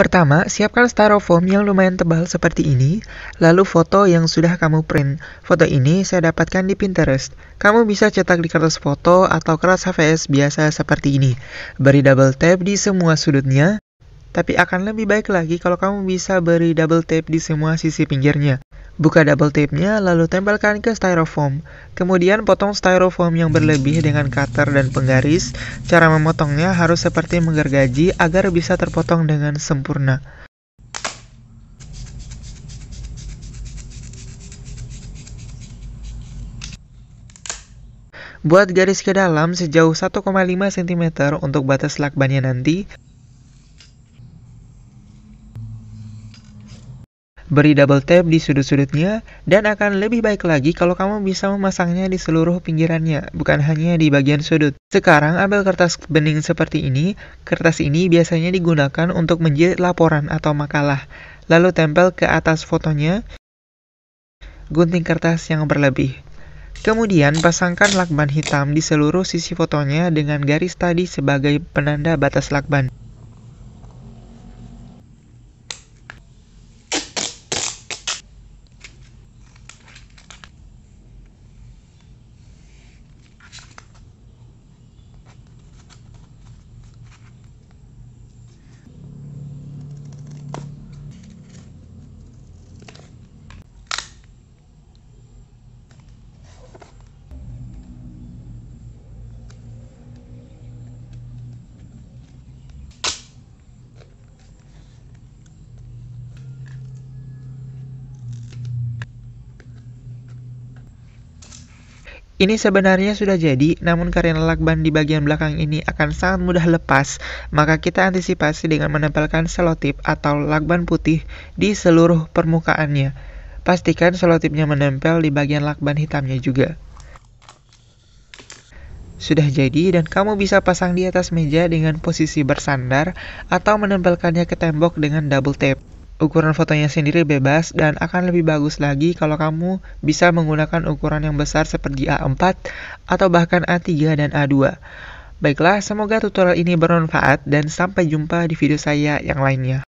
Pertama, siapkan styrofoam yang lumayan tebal seperti ini, lalu foto yang sudah kamu print. Foto ini saya dapatkan di Pinterest. Kamu bisa cetak di kertas foto atau kertas HVS biasa seperti ini. Beri double tap di semua sudutnya, tapi akan lebih baik lagi kalau kamu bisa beri double tap di semua sisi pinggirnya. Buka double tape-nya, lalu tempelkan ke styrofoam. Kemudian potong styrofoam yang berlebih dengan cutter dan penggaris. Cara memotongnya harus seperti menggergaji agar bisa terpotong dengan sempurna. Buat garis ke dalam sejauh 1,5 cm untuk batas lakbannya nanti, Beri double tap di sudut-sudutnya dan akan lebih baik lagi kalau kamu bisa memasangnya di seluruh pinggirannya, bukan hanya di bagian sudut. Sekarang ambil kertas bening seperti ini. Kertas ini biasanya digunakan untuk menjilid laporan atau makalah. Lalu tempel ke atas fotonya gunting kertas yang berlebih. Kemudian pasangkan lakban hitam di seluruh sisi fotonya dengan garis tadi sebagai penanda batas lakban. Ini sebenarnya sudah jadi, namun karena lakban di bagian belakang ini akan sangat mudah lepas, maka kita antisipasi dengan menempelkan selotip atau lakban putih di seluruh permukaannya. Pastikan selotipnya menempel di bagian lakban hitamnya juga. Sudah jadi dan kamu bisa pasang di atas meja dengan posisi bersandar atau menempelkannya ke tembok dengan double tape ukuran fotonya sendiri bebas dan akan lebih bagus lagi kalau kamu bisa menggunakan ukuran yang besar seperti A4 atau bahkan A3 dan A2. Baiklah, semoga tutorial ini bermanfaat dan sampai jumpa di video saya yang lainnya.